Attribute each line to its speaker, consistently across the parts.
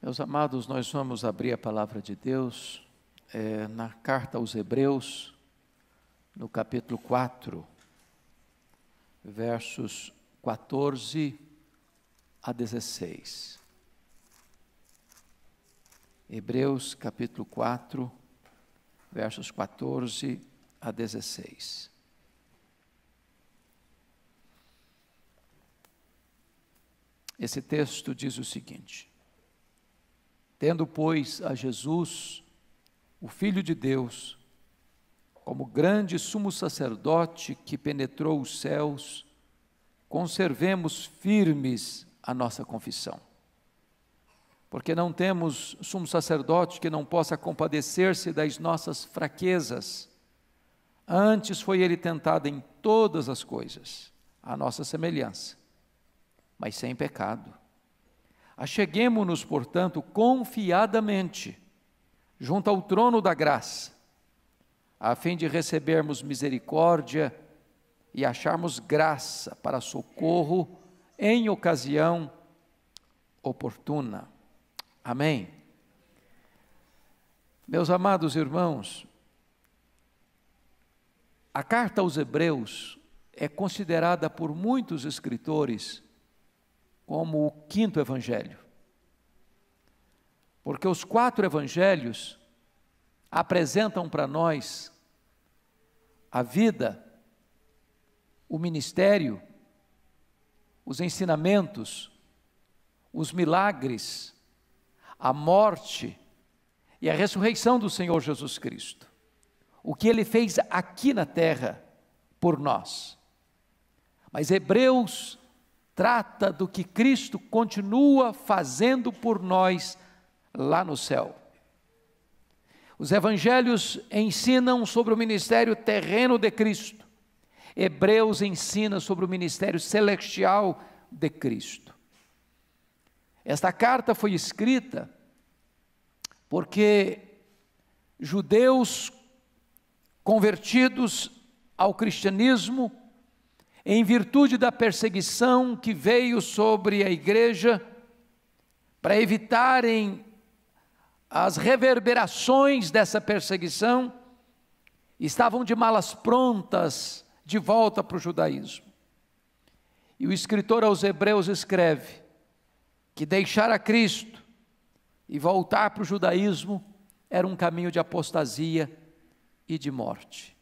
Speaker 1: Meus amados, nós vamos abrir a palavra de Deus é, na carta aos Hebreus, no capítulo 4, versos 14 a 16. Hebreus capítulo 4, versos 14 a 16. Esse texto diz o seguinte: Tendo, pois, a Jesus, o Filho de Deus, como grande sumo sacerdote que penetrou os céus, conservemos firmes a nossa confissão. Porque não temos sumo sacerdote que não possa compadecer-se das nossas fraquezas. Antes foi ele tentado em todas as coisas, à nossa semelhança, mas sem pecado. Acheguemo-nos, portanto, confiadamente junto ao trono da graça, a fim de recebermos misericórdia e acharmos graça para socorro em ocasião oportuna. Amém. Meus amados irmãos, a carta aos Hebreus é considerada por muitos escritores como o quinto evangelho. Porque os quatro evangelhos apresentam para nós a vida, o ministério, os ensinamentos, os milagres, a morte e a ressurreição do Senhor Jesus Cristo. O que ele fez aqui na terra por nós. Mas Hebreus trata do que Cristo continua fazendo por nós lá no céu. Os evangelhos ensinam sobre o ministério terreno de Cristo. Hebreus ensina sobre o ministério celestial de Cristo. Esta carta foi escrita porque judeus convertidos ao cristianismo em virtude da perseguição que veio sobre a igreja, para evitarem as reverberações dessa perseguição, estavam de malas prontas de volta para o judaísmo. E o escritor aos Hebreus escreve que deixar a Cristo e voltar para o judaísmo era um caminho de apostasia e de morte.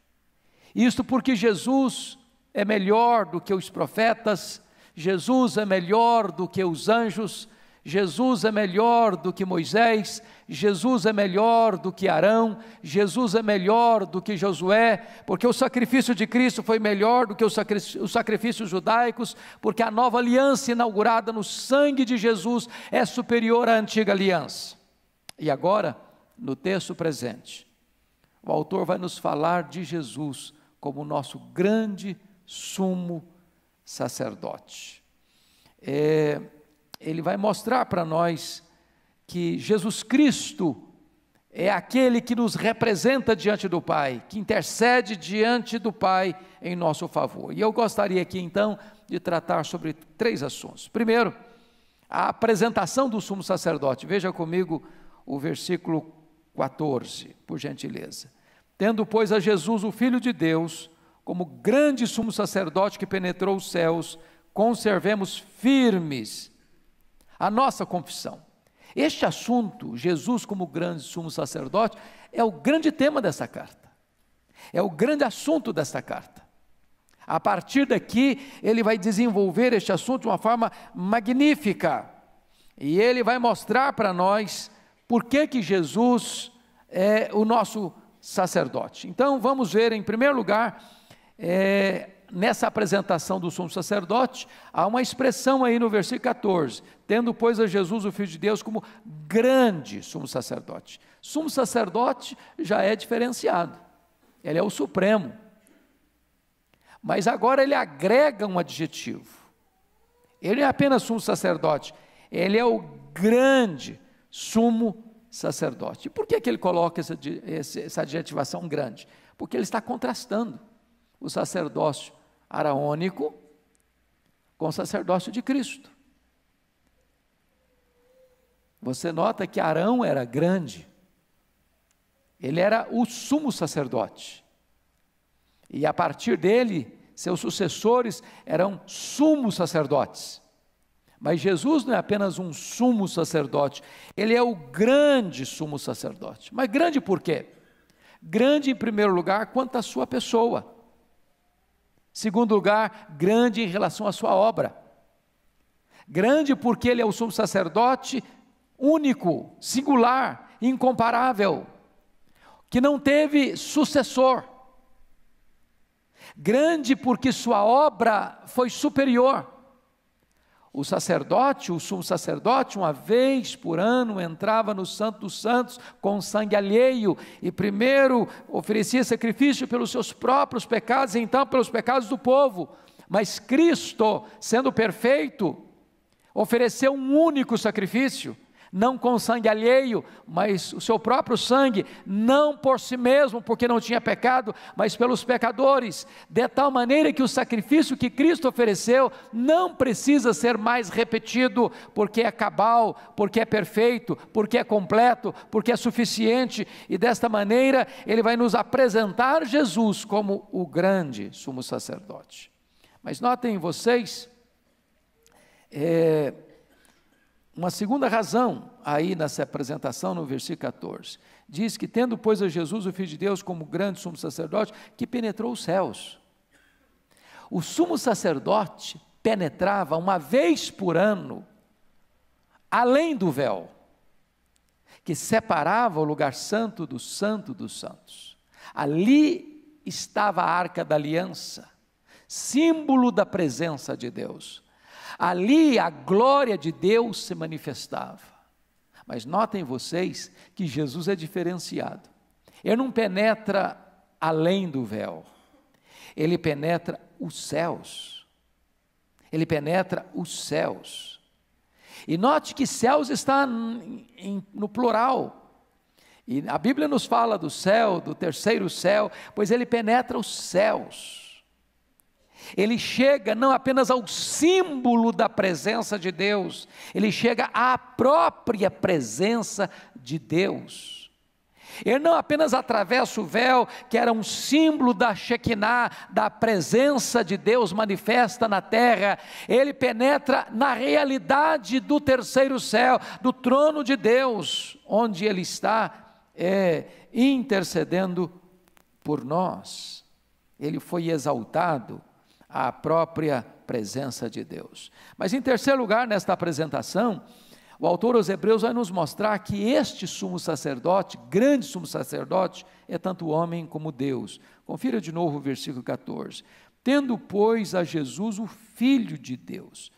Speaker 1: Isto porque Jesus é melhor do que os profetas, Jesus é melhor do que os anjos, Jesus é melhor do que Moisés, Jesus é melhor do que Arão, Jesus é melhor do que Josué, porque o sacrifício de Cristo foi melhor do que os sacrifícios judaicos, porque a nova aliança inaugurada no sangue de Jesus é superior à antiga aliança. E agora, no texto presente, o autor vai nos falar de Jesus como o nosso grande sumo sacerdote. É, ele vai mostrar para nós que Jesus Cristo é aquele que nos representa diante do Pai, que intercede diante do Pai em nosso favor. E eu gostaria aqui então de tratar sobre três assuntos. Primeiro, a apresentação do sumo sacerdote. Veja comigo o versículo 14, por gentileza. Tendo, pois, a Jesus, o Filho de Deus, como grande sumo sacerdote que penetrou os céus, conservemos firmes a nossa confissão. Este assunto, Jesus como grande sumo sacerdote, é o grande tema dessa carta. É o grande assunto dessa carta. A partir daqui, ele vai desenvolver este assunto de uma forma magnífica. E ele vai mostrar para nós por que que Jesus é o nosso sacerdote. Então vamos ver em primeiro lugar é, nessa apresentação do sumo sacerdote, há uma expressão aí no versículo 14: tendo, pois, a Jesus, o Filho de Deus, como grande sumo sacerdote. Sumo sacerdote já é diferenciado, ele é o supremo. Mas agora ele agrega um adjetivo. Ele não é apenas sumo sacerdote, ele é o grande sumo sacerdote. E por que, que ele coloca essa, essa adjetivação grande? Porque ele está contrastando o sacerdócio araônico com o sacerdócio de Cristo. Você nota que Arão era grande, ele era o sumo sacerdote, e a partir dele, seus sucessores eram sumos sacerdotes. Mas Jesus não é apenas um sumo sacerdote, ele é o grande sumo sacerdote. Mas grande por quê? Grande, em primeiro lugar, quanto à sua pessoa. Segundo lugar, grande em relação à sua obra. Grande porque ele é o sumo sacerdote único, singular, incomparável, que não teve sucessor. Grande porque sua obra foi superior o sacerdote, o sumo sacerdote, uma vez por ano entrava no Santo dos Santos com sangue alheio e primeiro oferecia sacrifício pelos seus próprios pecados e então pelos pecados do povo. Mas Cristo, sendo perfeito, ofereceu um único sacrifício não com sangue alheio, mas o seu próprio sangue, não por si mesmo, porque não tinha pecado, mas pelos pecadores, de tal maneira que o sacrifício que Cristo ofereceu não precisa ser mais repetido, porque é cabal, porque é perfeito, porque é completo, porque é suficiente, e desta maneira ele vai nos apresentar Jesus como o grande sumo sacerdote. Mas notem vocês, é, uma segunda razão aí nessa apresentação no versículo 14. Diz que tendo pois a Jesus, o Filho de Deus, como grande sumo sacerdote, que penetrou os céus. O sumo sacerdote penetrava uma vez por ano além do véu, que separava o lugar santo do santo dos santos. Ali estava a arca da aliança, símbolo da presença de Deus. Ali a glória de Deus se manifestava. Mas notem vocês que Jesus é diferenciado. Ele não penetra além do véu, ele penetra os céus. Ele penetra os céus. E note que céus está no plural. E a Bíblia nos fala do céu, do terceiro céu, pois ele penetra os céus. Ele chega não apenas ao símbolo da presença de Deus, ele chega à própria presença de Deus. Ele não apenas atravessa o véu, que era um símbolo da Shekinah, da presença de Deus manifesta na terra, ele penetra na realidade do terceiro céu, do trono de Deus, onde ele está é, intercedendo por nós. Ele foi exaltado à própria presença de Deus. Mas em terceiro lugar, nesta apresentação, o autor aos Hebreus vai nos mostrar que este sumo sacerdote, grande sumo sacerdote, é tanto homem como Deus. Confira de novo o versículo 14. Tendo, pois, a Jesus o Filho de Deus.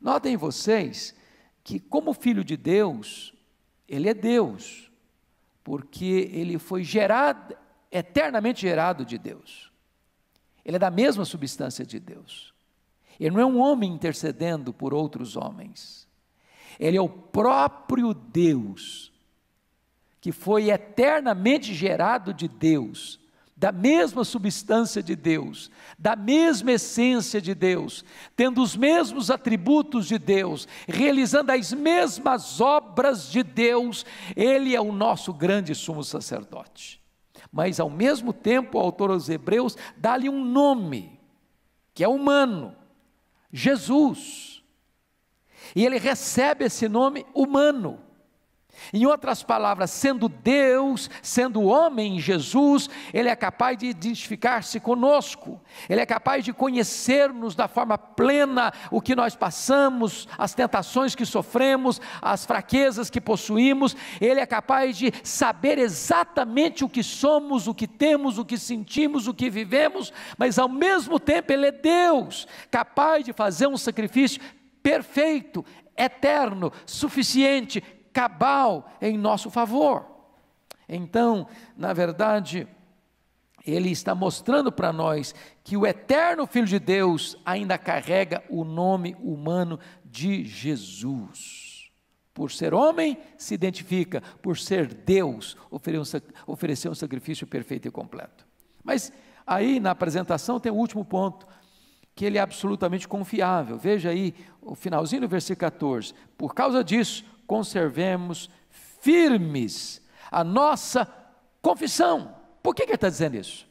Speaker 1: Notem vocês que, como Filho de Deus, ele é Deus, porque ele foi gerado, eternamente gerado de Deus. Ele é da mesma substância de Deus. Ele não é um homem intercedendo por outros homens. Ele é o próprio Deus, que foi eternamente gerado de Deus, da mesma substância de Deus, da mesma essência de Deus, tendo os mesmos atributos de Deus, realizando as mesmas obras de Deus, ele é o nosso grande sumo sacerdote. Mas ao mesmo tempo, o autor aos Hebreus dá-lhe um nome, que é humano: Jesus. E ele recebe esse nome humano. Em outras palavras, sendo Deus, sendo homem Jesus, Ele é capaz de identificar-se conosco, Ele é capaz de conhecer-nos da forma plena o que nós passamos, as tentações que sofremos, as fraquezas que possuímos, Ele é capaz de saber exatamente o que somos, o que temos, o que sentimos, o que vivemos, mas ao mesmo tempo Ele é Deus, capaz de fazer um sacrifício perfeito, eterno, suficiente, cabal em nosso favor. Então, na verdade, ele está mostrando para nós que o eterno Filho de Deus ainda carrega o nome humano de Jesus. Por ser homem, se identifica, por ser Deus, ofereceu um sacrifício perfeito e completo. Mas aí na apresentação tem o último ponto, que ele é absolutamente confiável. Veja aí o finalzinho do versículo 14. Por causa disso, conservemos firmes a nossa confissão. Por que, que ele está dizendo isso?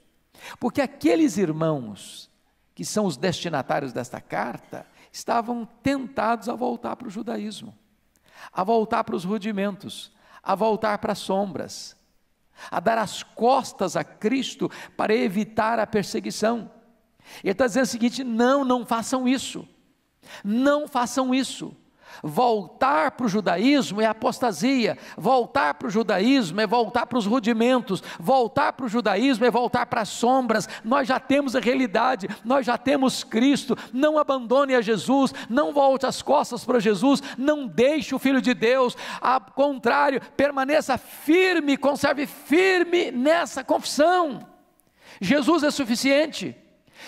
Speaker 1: Porque aqueles irmãos que são os destinatários desta carta estavam tentados a voltar para o judaísmo, a voltar para os rudimentos, a voltar para as sombras, a dar as costas a Cristo para evitar a perseguição. Ele está dizendo o seguinte: não, não façam isso, não façam isso. Voltar para o judaísmo é apostasia, voltar para o judaísmo é voltar para os rudimentos, voltar para o judaísmo é voltar para as sombras. Nós já temos a realidade, nós já temos Cristo. Não abandone a Jesus, não volte as costas para Jesus, não deixe o Filho de Deus. Ao contrário, permaneça firme, conserve firme nessa confissão. Jesus é suficiente,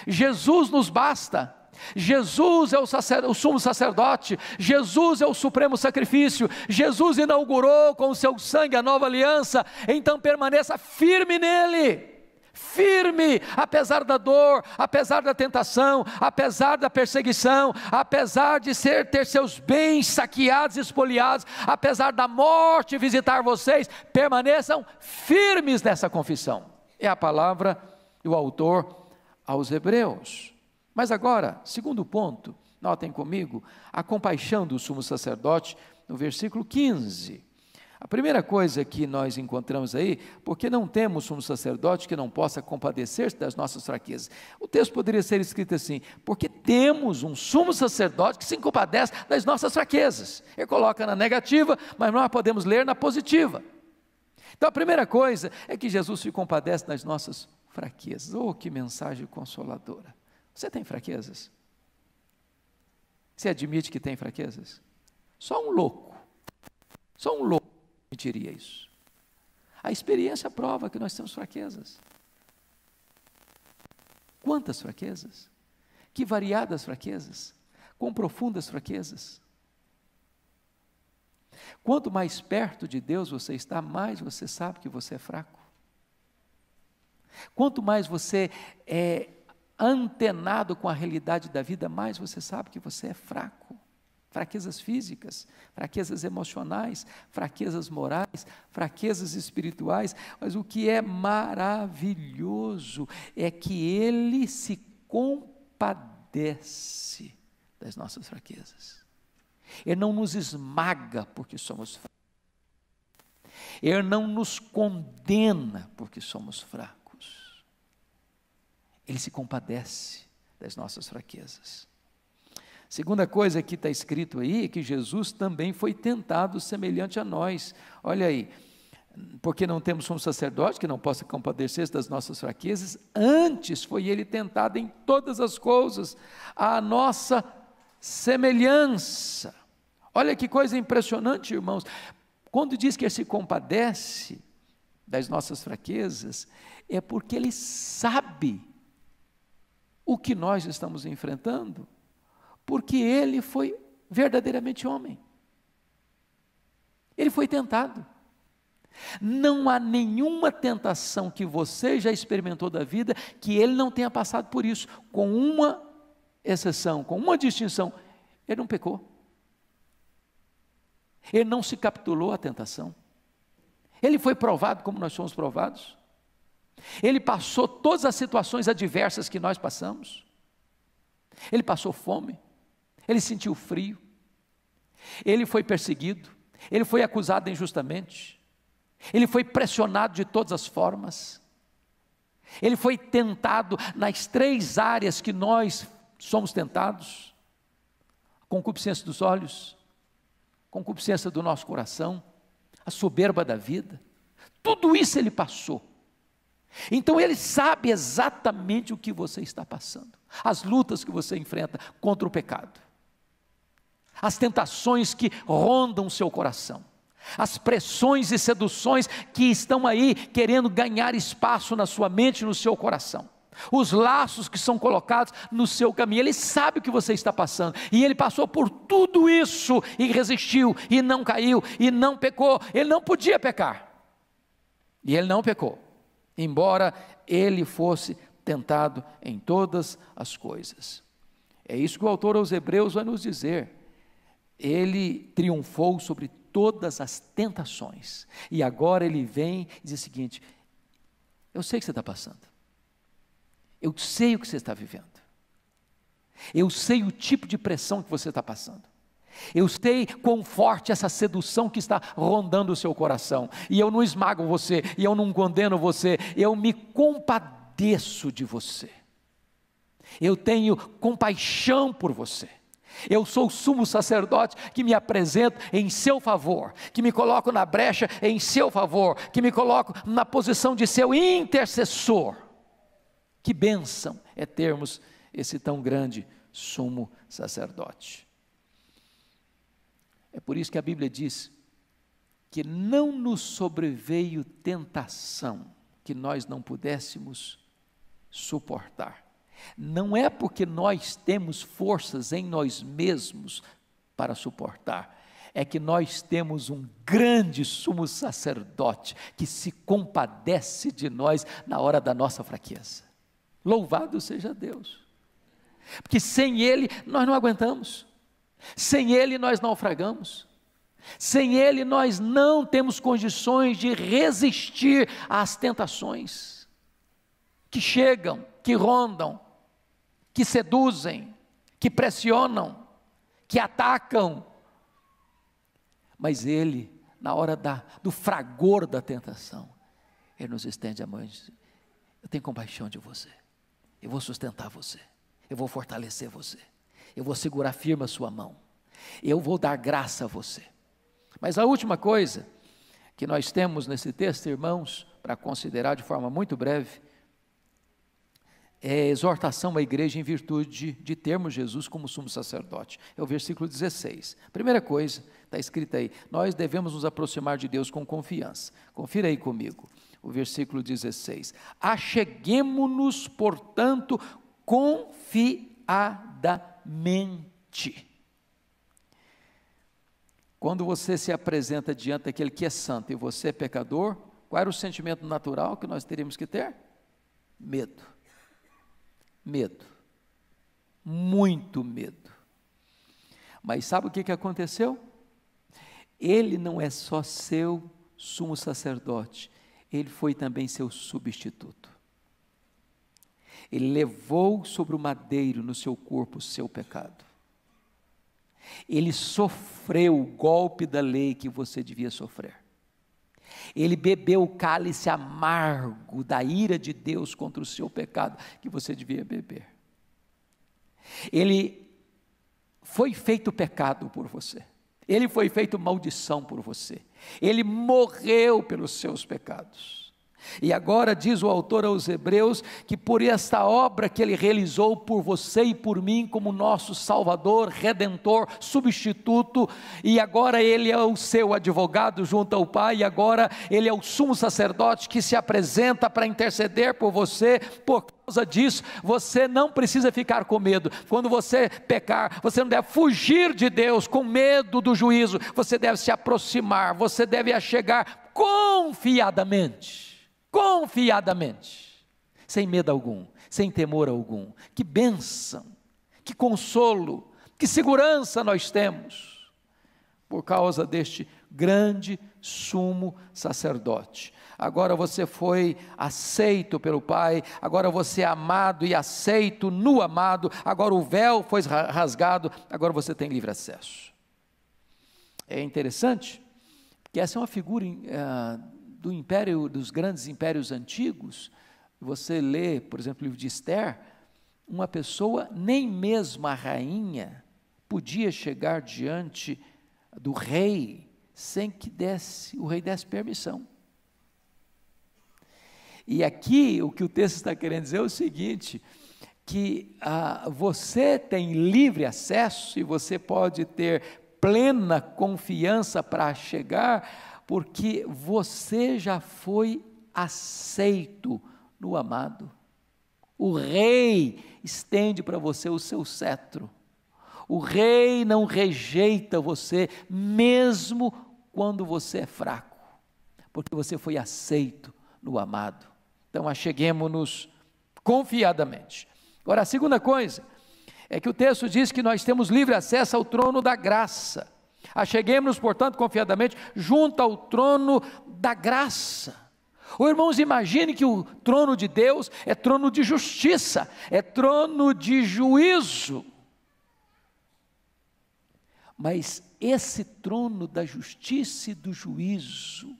Speaker 1: Jesus nos basta. Jesus é o, sacer, o, sumo sacerdote, Jesus é o supremo sacrifício, Jesus inaugurou com o seu sangue a nova aliança, então permaneça firme nele. Firme, apesar da dor, apesar da tentação, apesar da perseguição, apesar de ser, ter seus bens saqueados, espoliados, apesar da morte visitar vocês, permaneçam firmes nessa confissão. É a palavra e o autor aos Hebreus. Mas agora, segundo ponto, notem comigo, a compaixão do sumo sacerdote, no versículo 15. A primeira coisa que nós encontramos aí, porque não temos um sacerdote que não possa compadecer-se das nossas fraquezas. O texto poderia ser escrito assim: porque temos um sumo sacerdote que se compadece das nossas fraquezas. Ele coloca na negativa, mas nós podemos ler na positiva. Então a primeira coisa é que Jesus se compadece das nossas fraquezas. Oh, que mensagem consoladora! Você tem fraquezas? Você admite que tem fraquezas? Só um louco, só um louco admitiria isso. A experiência prova que nós temos fraquezas. Quantas fraquezas? Que variadas fraquezas? Quão profundas fraquezas? Quanto mais perto de Deus você está, mais você sabe que você é fraco. Quanto mais você é antenado com a realidade da vida, mais você sabe que você é fraco. Fraquezas físicas, fraquezas emocionais, fraquezas morais, fraquezas espirituais, mas o que é maravilhoso é que ele se compadece das nossas fraquezas. Ele não nos esmaga porque somos fracos. Ele não nos condena porque somos fracos. Ele se compadece das nossas fraquezas. Segunda coisa que está escrito aí é que Jesus também foi tentado semelhante a nós. Olha aí, porque não temos um sacerdote que não possa compadecer-se das nossas fraquezas, antes foi ele tentado em todas as coisas, a nossa semelhança. Olha que coisa impressionante, irmãos. Quando diz que ele se compadece das nossas fraquezas, é porque ele sabe o que nós estamos enfrentando, porque ele foi verdadeiramente homem. Ele foi tentado. Não há nenhuma tentação que você já experimentou da vida que ele não tenha passado por isso, com uma exceção, com uma distinção: ele não pecou. Ele não se capitulou à tentação. Ele foi provado como nós somos provados. Ele passou todas as situações adversas que nós passamos. Ele passou fome, ele sentiu frio, ele foi perseguido, ele foi acusado injustamente, ele foi pressionado de todas as formas, ele foi tentado nas três áreas que nós somos tentados: concupiscência dos olhos, concupiscência do nosso coração, a soberba da vida. Tudo isso ele passou. Então ele sabe exatamente o que você está passando, as lutas que você enfrenta contra o pecado, as tentações que rondam o seu coração, as pressões e seduções que estão aí querendo ganhar espaço na sua mente e no seu coração. Os laços que são colocados no seu caminho, ele sabe o que você está passando, e ele passou por tudo isso e resistiu, e não caiu, e não pecou. Ele não podia pecar, e ele não pecou embora ele fosse tentado em todas as coisas. É isso que o autor aos Hebreus vai nos dizer. Ele triunfou sobre todas as tentações. E agora ele vem e diz o seguinte: Eu sei o que você está passando. Eu sei o que você está vivendo. Eu sei o tipo de pressão que você está passando. Eu sei quão forte essa sedução que está rondando o seu coração. E eu não esmago você, e eu não condeno você, eu me compadeço de você. Eu tenho compaixão por você. Eu sou o sumo sacerdote que me apresento em seu favor, que me coloco na brecha em seu favor, que me coloco na posição de seu intercessor. Que bênção é termos esse tão grande sumo sacerdote. É por isso que a Bíblia diz que não nos sobreveio tentação que nós não pudéssemos suportar. Não é porque nós temos forças em nós mesmos para suportar, é que nós temos um grande sumo sacerdote que se compadece de nós na hora da nossa fraqueza. Louvado seja Deus! Porque sem Ele nós não aguentamos. Sem Ele nós naufragamos. Sem Ele nós não temos condições de resistir às tentações que chegam, que rondam, que seduzem, que pressionam, que atacam. Mas Ele, na hora da, do fragor da tentação, Ele nos estende a mão e diz: Eu tenho compaixão de você, eu vou sustentar você, eu vou fortalecer você eu vou segurar firme a sua mão, eu vou dar graça a você. Mas a última coisa que nós temos nesse texto, irmãos, para considerar de forma muito breve, é exortação à igreja em virtude de, de, termos Jesus como sumo sacerdote. É o versículo 16. Primeira coisa, está escrita aí: nós devemos nos aproximar de Deus com confiança. Confira aí comigo, o versículo 16. Acheguemo-nos, portanto, confiadamente mente. Quando você se apresenta diante daquele que é santo e você é pecador, qual era o sentimento natural que nós teríamos que ter? Medo. Medo. Muito medo. Mas sabe o que, que aconteceu? Ele não é só seu sumo sacerdote, ele foi também seu substituto. Ele levou sobre o madeiro no seu corpo o seu pecado. Ele sofreu o golpe da lei que você devia sofrer. Ele bebeu o cálice amargo da ira de Deus contra o seu pecado que você devia beber. Ele foi feito pecado por você. Ele foi feito maldição por você. Ele morreu pelos seus pecados. E agora diz o autor aos Hebreus que por esta obra que ele realizou por você e por mim, como nosso Salvador, Redentor, Substituto, e agora ele é o seu advogado junto ao Pai, e agora ele é o sumo sacerdote que se apresenta para interceder por você, por causa disso, você não precisa ficar com medo. Quando você pecar, você não deve fugir de Deus com medo do juízo, você deve se aproximar, você deve chegar confiadamente confiadamente, sem medo algum, sem temor algum. Que bênção, que consolo, que segurança nós temos por causa deste grande sumo sacerdote. Agora você foi aceito pelo Pai, agora você é amado e aceito no amado, agora o véu foi rasgado, agora você tem livre acesso. É interessante que essa é uma figura ah, do império, dos grandes impérios antigos, você lê, por exemplo, o livro de Esther, uma pessoa, nem mesmo a rainha, podia chegar diante do rei sem que desse, o rei desse permissão. E aqui o que o texto está querendo dizer é o seguinte: que ah, você tem livre acesso e você pode ter plena confiança para chegar porque você já foi aceito no amado. O rei estende para você o seu cetro. O rei não rejeita você, mesmo quando você é fraco, porque você foi aceito no amado. Então, acheguemos-nos confiadamente. Agora, a segunda coisa é que o texto diz que nós temos livre acesso ao trono da graça. Acheguemos-nos, portanto, confiadamente junto ao trono da graça. Ou irmãos, imagine que o trono de Deus é trono de justiça, é trono de juízo. Mas esse trono da justiça e do juízo,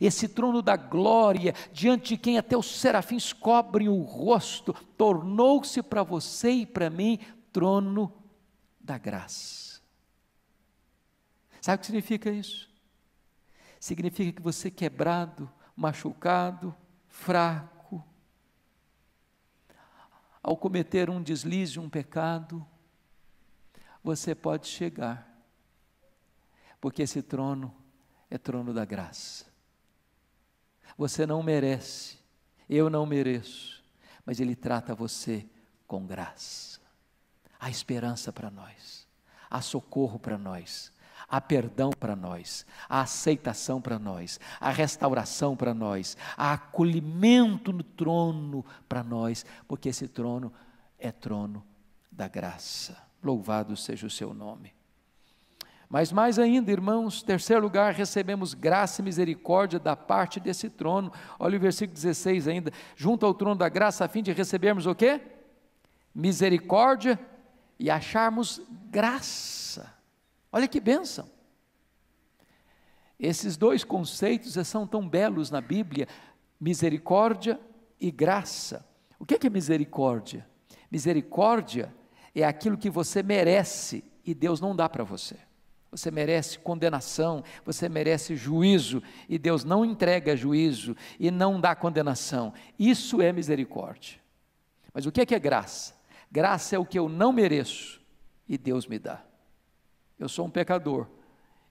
Speaker 1: esse trono da glória, diante de quem até os serafins cobrem o rosto, tornou-se para você e para mim trono da graça. Sabe o que significa isso? Significa que você é quebrado, machucado, fraco, ao cometer um deslize, um pecado, você pode chegar, porque esse trono é trono da graça. Você não merece, eu não mereço, mas Ele trata você com graça. Há esperança para nós, há socorro para nós há perdão para nós, há aceitação para nós, há restauração para nós, há acolhimento no trono para nós, porque esse trono é trono da graça. Louvado seja o seu nome. Mas mais ainda, irmãos, terceiro lugar, recebemos graça e misericórdia da parte desse trono. Olha o versículo 16 ainda, junto ao trono da graça a fim de recebermos o quê? Misericórdia e acharmos graça Olha que bênção. Esses dois conceitos são tão belos na Bíblia, misericórdia e graça. O é que é, misericórdia? Misericórdia é aquilo que você merece e Deus não dá para você. Você merece condenação, você merece juízo, e Deus não entrega juízo e não dá condenação. Isso é misericórdia. Mas o que é, que é graça? Graça é o que eu não mereço e Deus me dá. Eu sou um pecador,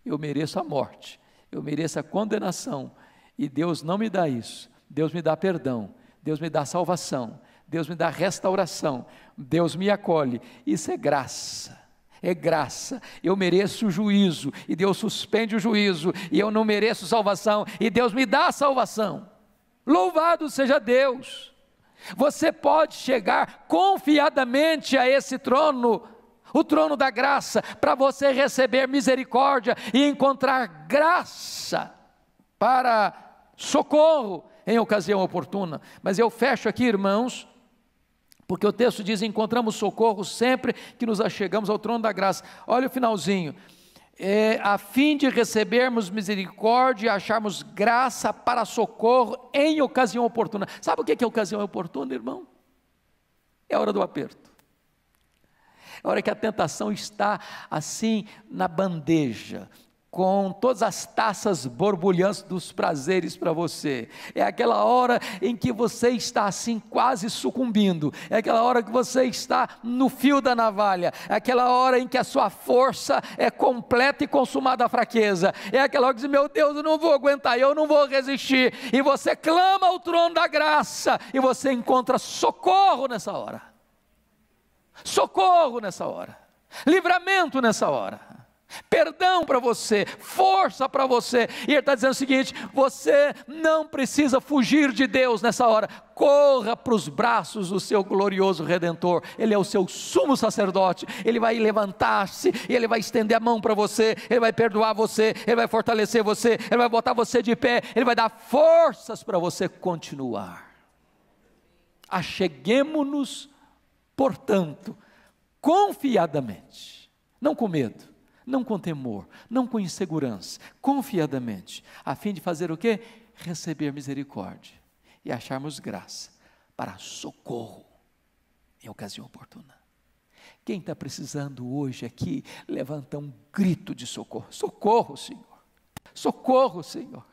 Speaker 1: eu mereço a morte, eu mereço a condenação, e Deus não me dá isso. Deus me dá perdão, Deus me dá salvação, Deus me dá restauração, Deus me acolhe. Isso é graça. É graça, eu mereço o juízo e Deus suspende o juízo, e eu não mereço salvação e Deus me dá salvação. Louvado seja Deus! Você pode chegar confiadamente a esse trono o trono da graça, para você receber misericórdia e encontrar graça para socorro em ocasião oportuna. Mas eu fecho aqui, irmãos, porque o texto diz: encontramos socorro sempre que nos achegamos ao trono da graça. Olha o finalzinho. É, a fim de recebermos misericórdia e acharmos graça para socorro em ocasião oportuna. Sabe o que é ocasião oportuna, irmão? É a hora do aperto. É a hora que a tentação está assim na bandeja, com todas as taças borbulhantes dos prazeres para você. É aquela hora em que você está assim quase sucumbindo. É aquela hora que você está no fio da navalha. É aquela hora em que a sua força é completa e consumada a fraqueza. É aquela hora que diz: "Meu Deus, eu não vou aguentar, eu não vou resistir". E você clama ao trono da graça e você encontra socorro nessa hora socorro nessa hora, livramento nessa hora, perdão para você, força para você. E ele está dizendo o seguinte: você não precisa fugir de Deus nessa hora, corra para os braços do seu glorioso redentor, ele é o seu sumo sacerdote, ele vai levantar-se, ele vai estender a mão para você, ele vai perdoar você, ele vai fortalecer você, ele vai botar você de pé, ele vai dar forças para você continuar. Acheguemos-nos portanto, confiadamente, não com medo, não com temor, não com insegurança, confiadamente, a fim de fazer o quê? Receber misericórdia e acharmos graça para socorro em ocasião oportuna. Quem está precisando hoje aqui, levanta um grito de socorro: socorro, Senhor! Socorro, Senhor!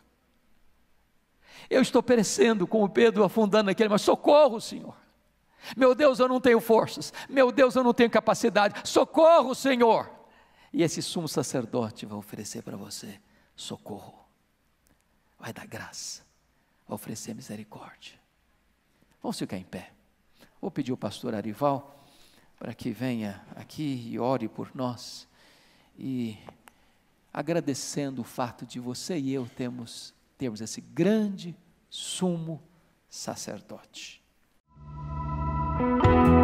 Speaker 1: Eu estou perecendo, como Pedro afundando aquele, mas socorro, Senhor! Meu Deus, eu não tenho forças. Meu Deus, eu não tenho capacidade. Socorro, Senhor. E esse sumo sacerdote vai oferecer para você socorro. Vai dar graça. Vai oferecer misericórdia. Vamos ficar em pé. Vou pedir ao pastor Arival para que venha aqui e ore por nós. E agradecendo o fato de você e eu termos, termos esse grande sumo sacerdote. Música